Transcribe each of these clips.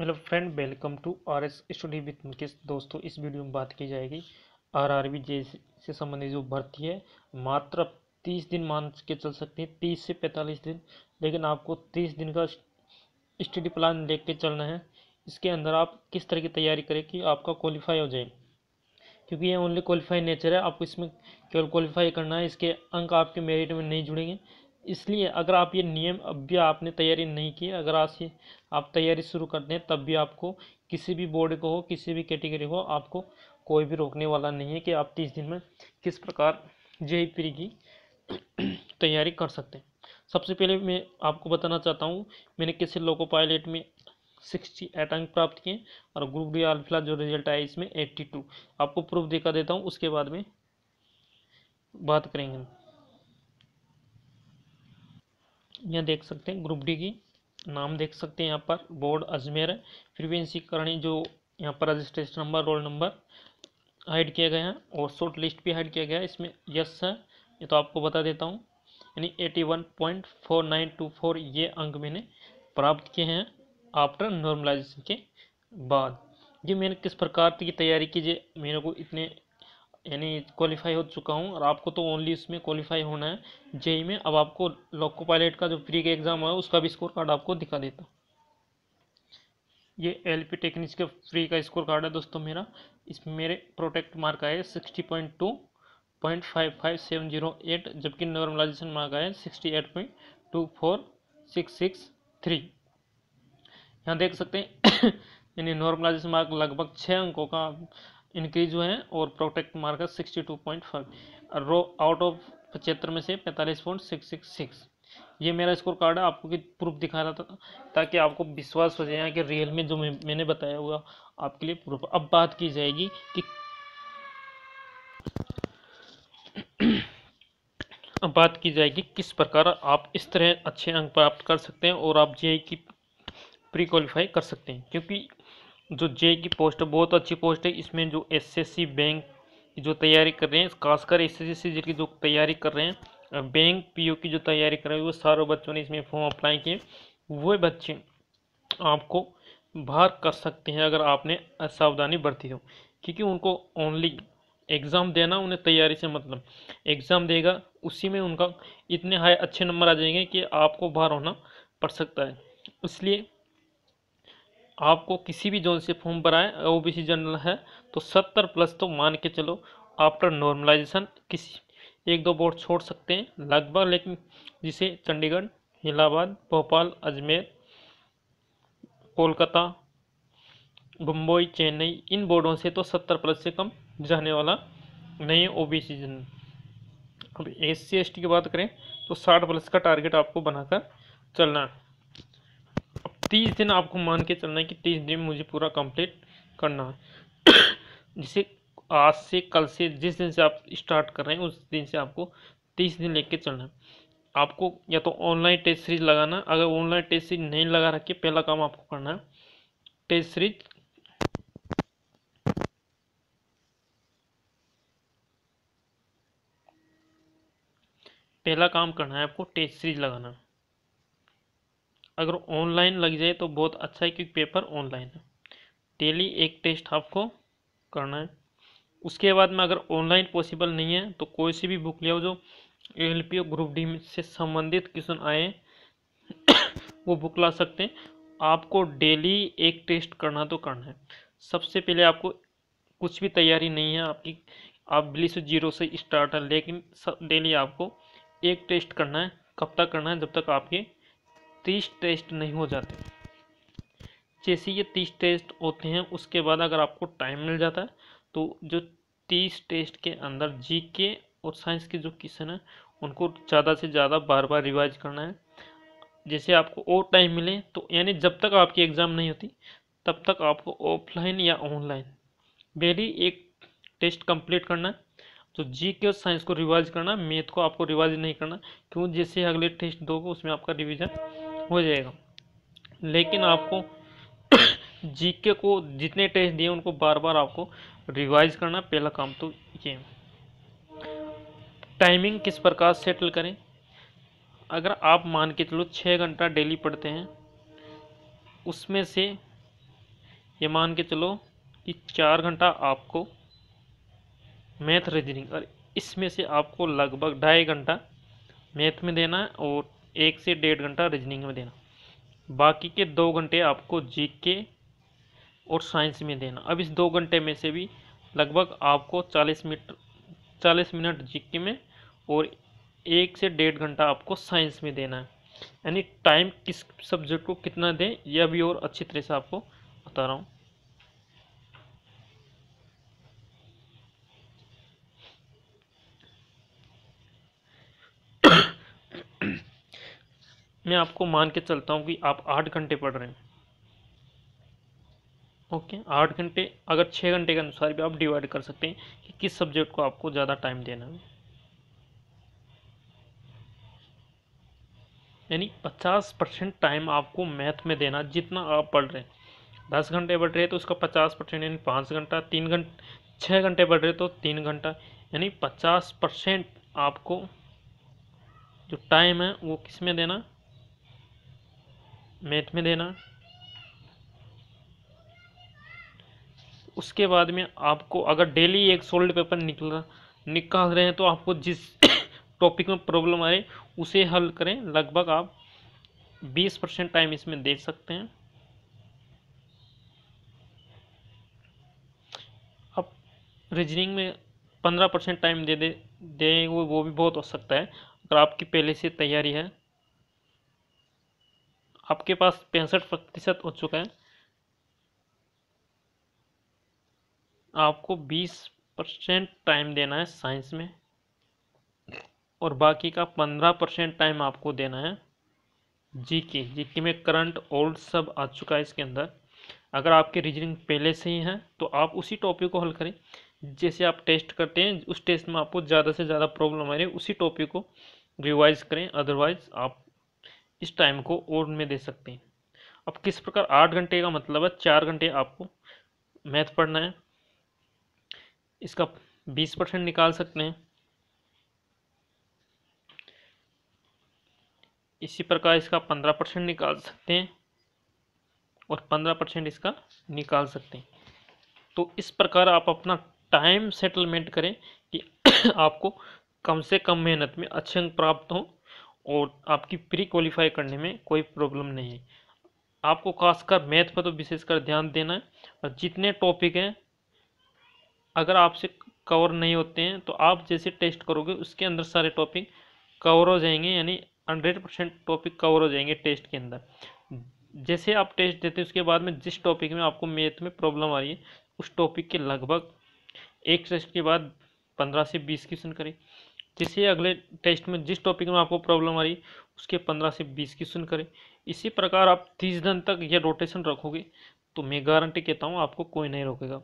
hello friend welcome to R S study with Mukesh दोस्तों इस video में बात की जाएगी आर आर बी जे से संबंधित जो भर्ती है मात्र अब तीस दिन मान के चल सकते हैं तीस से पैंतालीस दिन लेकिन आपको तीस दिन का स्टडी प्लान देख के चलना है इसके अंदर आप किस तरह की तैयारी करें कि आपका क्वालिफाई हो जाए क्योंकि ये ओनली क्वालिफाई नेचर है आपको इसमें केवल क्वालिफाई करना है इसके अंक आपके मेरिट में नहीं जुड़ेंगे इसलिए अगर आप ये नियम अब भी आपने तैयारी नहीं की अगर आज आप तैयारी शुरू कर दें तब भी आपको किसी भी बोर्ड को हो किसी भी कैटेगरी हो आपको कोई भी रोकने वाला नहीं है कि आप तीस दिन में किस प्रकार जे पी की तैयारी कर सकते हैं सबसे पहले मैं आपको बताना चाहता हूँ मैंने किसी लोको पायलट में सिक्सटी एट अंक प्राप्त किए और ग्रुप डी आल्फिला जो रिजल्ट आया इसमें एट्टी टू आपको प्रूफ दिखा देता हूँ उसके बाद में बात करेंगे यहाँ देख सकते हैं ग्रुप डी की नाम देख सकते हैं यहाँ पर बोर्ड अजमेर है करणी जो यहाँ पर registration number roll number hide किया गया है और शॉर्ट लिस्ट भी हाइड किया गया है इसमें यस है ये तो आपको बता देता हूँ यानी eighty one point four nine two four ये अंक मैंने प्राप्त किए हैं आफ्टर नॉर्मलाइजेशन के बाद ये मैंने किस प्रकार की तैयारी की जे मेरे को इतने यानी क्वालिफाई हो चुका हूँ और आपको तो ओनली इसमें क्वालिफाई होना है जेई e में अब आपको लोको पायलट का जो प्री का एग्ज़ाम है उसका भी स्कोर कार्ड आपको दिखा देता ये एल पी टेक्निक्स के फ्री का स्कोर कार्ड है दोस्तों मेरा इसमें मेरे प्रोटेक्ट मार्क आए sixty point two point five five seven zero eight जबकि नॉर्मलाइजेशन मार्क आए sixty eight point two four six six three यहाँ देख सकते हैं यानी नॉर्मलाइजेशन मार्क लगभग छः अंकों का इनक्रीज हुए हैं और protect marker five row out of पचहत्तर में से पैंतालीस पॉइंट सिक्स सिक्स सिक्स ये मेरा स्कोर कार्ड है आपको प्रूफ दिखा रहा था ताकि आपको विश्वास हो जाए कि रियल में जो मैं, मैंने बताया हुआ आपके लिए प्रूफ अब बात की जाएगी कि अब बात की जाएगी किस प्रकार आप इस तरह अच्छे अंक प्राप्त कर सकते हैं और आप जे की प्री क्वालिफाई कर सकते हैं क्योंकि जो जे की पोस्ट है बहुत अच्छी पोस्ट है इसमें जो एसएससी बैंक की जो तैयारी कर रहे हैं खासकर एस एस की जो तैयारी कर रहे हैं बैंक पीओ की जो तैयारी कर रहे हैं वो सारे बच्चों ने इसमें फॉर्म अप्लाई किए वो बच्चे आपको बाहर कर सकते हैं अगर आपने सावधानी बरती हो क्योंकि उनको ओनली एग्ज़ाम देना उन्हें तैयारी से मतलब एग्ज़ाम देगा उसी में उनका इतने हाई अच्छे नंबर आ जाएंगे कि आपको बाहर होना पड़ सकता है इसलिए आपको किसी भी जोन से फॉर्म भराएं ओ बी सी जनरल है तो सत्तर प्लस तो मान के चलो आफ्टर नॉर्मलाइजेशन किसी एक दो बोर्ड छोड़ सकते हैं लगभग लेकिन जिसे चंडीगढ़ इलाहाबाद भोपाल अजमेर कोलकाता मुंबई चेन्नई इन बोर्डों से तो सत्तर प्लस से कम जाने वाला नहीं है ओ बी सी जनरल अब एस सी एस टी की बात करें तो साठ प्लस का टारगेट आपको बनाकर चलना है तीस दिन आपको मान के चलना है कि तीस दिन मुझे पूरा कंप्लीट करना है जैसे आज से कल से जिस दिन से आप स्टार्ट कर रहे हैं उस दिन से आपको तीस दिन लेके चलना है आपको या तो ऑनलाइन टेस्ट सीरीज लगाना अगर ऑनलाइन टेस्ट सीरीज नहीं लगा रखी पहला काम आपको करना है टेस्ट सीरीज पहला काम करना है आपको टेस्ट सीरीज लगाना है अगर ऑनलाइन लग जाए तो बहुत अच्छा है क्योंकि पेपर ऑनलाइन है डेली एक टेस्ट आपको करना है उसके बाद में अगर ऑनलाइन पॉसिबल नहीं है तो कोई सी भी बुक ले आओ जो एल पी ग्रुप डी से संबंधित क्वेश्चन आए वो बुक ला सकते हैं आपको डेली एक टेस्ट करना तो करना है सबसे पहले आपको कुछ भी तैयारी नहीं है आपकी आप से जीरो से स्टार्ट है लेकिन डेली आपको एक टेस्ट करना है कब तक करना है जब तक आपके तीस टेस्ट नहीं हो जाते जैसे ये तीस टेस्ट होते हैं उसके बाद अगर आपको टाइम मिल जाता है तो जो तीस टेस्ट के अंदर जी के और साइंस के जो क्वेश्चन हैं उनको ज़्यादा से ज़्यादा बार बार रिवाइज करना है जैसे आपको और टाइम मिले तो यानी जब तक आपकी एग्ज़ाम नहीं होती तब तक आपको ऑफलाइन या ऑनलाइन डेली एक टेस्ट कंप्लीट करना है तो जी के और साइंस को रिवाइज करना मैथ को आपको रिवाइज नहीं करना क्यों जैसे अगले टेस्ट दोगे उसमें आपका रिविज़न हो जाएगा लेकिन आपको जीके को जितने टेस्ट दिए उनको बार बार आपको रिवाइज करना पहला काम तो ये टाइमिंग किस प्रकार सेटल करें अगर आप मान के चलो छः घंटा डेली पढ़ते हैं उसमें से ये मान के चलो कि चार घंटा आपको मैथ रीजनिंग और इसमें से आपको लगभग ढाई घंटा मैथ में देना है और एक से डेढ़ घंटा रीजनिंग में देना बाकी के दो घंटे आपको जीके और साइंस में देना अब इस दो घंटे में से भी लगभग आपको चालीस मिनट चालीस मिनट जीके में और एक से डेढ़ घंटा आपको साइंस में देना है यानी टाइम किस सब्जेक्ट को कितना दें यह भी और अच्छी तरह से आपको बता रहा हूँ मैं आपको मान के चलता हूँ कि आप आठ घंटे पढ़ रहे हैं ओके आठ घंटे अगर छः घंटे के अनुसार भी आप डिवाइड कर सकते हैं कि किस सब्जेक्ट को आपको ज़्यादा टाइम देना है यानी पचास परसेंट टाइम आपको मैथ में देना जितना आप पढ़ रहे हैं दस घंटे पढ़ रहे हैं तो उसका पचास परसेंट यानी पाँच घंटा तीन घंटे छः घंटे पढ़ रहे तो तीन घंटा यानी पचास परसेंट आपको जो टाइम है वो किस में देना मैथ में देना उसके बाद में आपको अगर डेली एक सोल्ड पेपर निकल निकाल रहे हैं तो आपको जिस टॉपिक में प्रॉब्लम आए उसे हल करें लगभग आप 20 परसेंट टाइम इसमें दे सकते हैं अब रीजनिंग में 15 परसेंट टाइम दे दे दें वो भी बहुत हो सकता है अगर आपकी पहले से तैयारी है आपके पास पैंसठ प्रतिशत हो चुका है आपको 20 परसेंट टाइम देना है साइंस में और बाकी का 15 परसेंट टाइम आपको देना है जीके जीके में करंट ओल्ड सब आ चुका है इसके अंदर अगर आपके रीजनिंग पहले से ही है तो आप उसी टॉपिक को हल करें जैसे आप टेस्ट करते हैं उस टेस्ट में आपको ज़्यादा से ज़्यादा प्रॉब्लम आ रही है उसी टॉपिक को रिवाइज करें अदरवाइज आप इस टाइम को और में दे सकते हैं अब किस प्रकार आठ घंटे का मतलब है चार घंटे आपको मैथ पढ़ना है इसका बीस परसेंट निकाल सकते हैं इसी प्रकार इसका पंद्रह परसेंट निकाल सकते हैं और पंद्रह परसेंट इसका निकाल सकते हैं तो इस प्रकार आप अपना टाइम सेटलमेंट करें कि आपको कम से कम मेहनत में अच्छे अंक प्राप्त हों और आपकी प्री क्वालिफाई करने में कोई प्रॉब्लम नहीं है आपको खासकर मैथ पर तो विशेषकर ध्यान देना है और जितने टॉपिक हैं अगर आपसे कवर नहीं होते हैं तो आप जैसे टेस्ट करोगे उसके अंदर सारे टॉपिक कवर हो जाएंगे यानी हंड्रेड परसेंट टॉपिक कवर हो जाएंगे टेस्ट के अंदर जैसे आप टेस्ट देते हैं उसके बाद में जिस टॉपिक में आपको मैथ में प्रॉब्लम आ रही है उस टॉपिक के लगभग एक टेस्ट के बाद पंद्रह से बीस क्वेश्चन करें जिससे अगले टेस्ट में जिस टॉपिक में आपको प्रॉब्लम आ रही उसके पंद्रह से बीस क्वेश्चन करें इसी प्रकार आप तीस दिन तक यह रोटेशन रखोगे तो मैं गारंटी कहता हूँ आपको कोई नहीं रोकेगा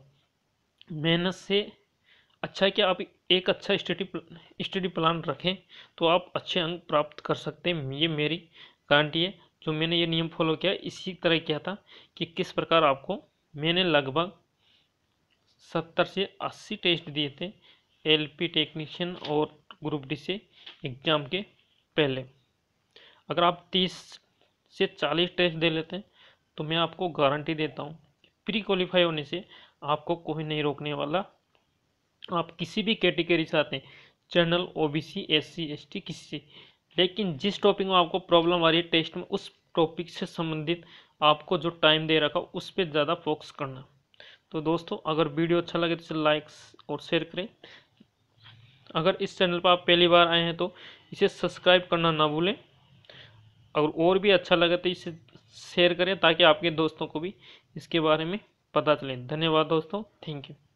मेहनत से अच्छा है कि आप एक अच्छा स्टडी स्टडी प्लान रखें तो आप अच्छे अंक प्राप्त कर सकते हैं ये मेरी गारंटी है जो मैंने ये नियम फॉलो किया इसी तरह किया था कि किस प्रकार आपको मैंने लगभग सत्तर से अस्सी टेस्ट दिए थे एलपी टेक्नीशियन और ग्रुप डी से एग्जाम के पहले अगर आप तीस से चालीस टेस्ट दे लेते हैं तो मैं आपको गारंटी देता हूँ प्री क्वालिफाई होने से आपको कोई नहीं रोकने वाला आप किसी भी कैटेगरी से आते हैं जनरल सी एस टी किसी लेकिन जिस टॉपिक में आपको प्रॉब्लम आ रही है टेस्ट में उस टॉपिक से संबंधित आपको जो टाइम दे रखा उस पर ज़्यादा फोकस करना तो दोस्तों अगर वीडियो अच्छा लगे तो लाइक्स और शेयर करें अगर इस चैनल पर आप पहली बार आए हैं तो इसे सब्सक्राइब करना ना भूलें और और भी अच्छा लगे तो इसे शेयर करें ताकि आपके दोस्तों को भी इसके बारे में पता चले धन्यवाद दोस्तों थैंक यू